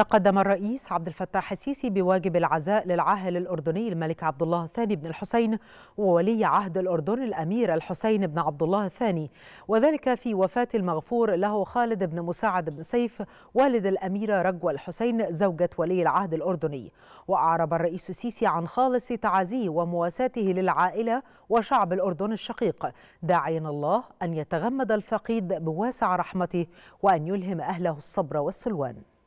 تقدم الرئيس عبد الفتاح السيسي بواجب العزاء للعاهل الأردني الملك عبد الله الثاني بن الحسين وولي عهد الأردن الأمير الحسين بن عبد الله الثاني وذلك في وفاة المغفور له خالد بن مساعد بن سيف والد الأميرة رجوى الحسين زوجة ولي العهد الأردني وأعرب الرئيس السيسي عن خالص تعازيه ومواساته للعائلة وشعب الأردن الشقيق داعيا الله أن يتغمد الفقيد بواسع رحمته وأن يلهم أهله الصبر والسلوان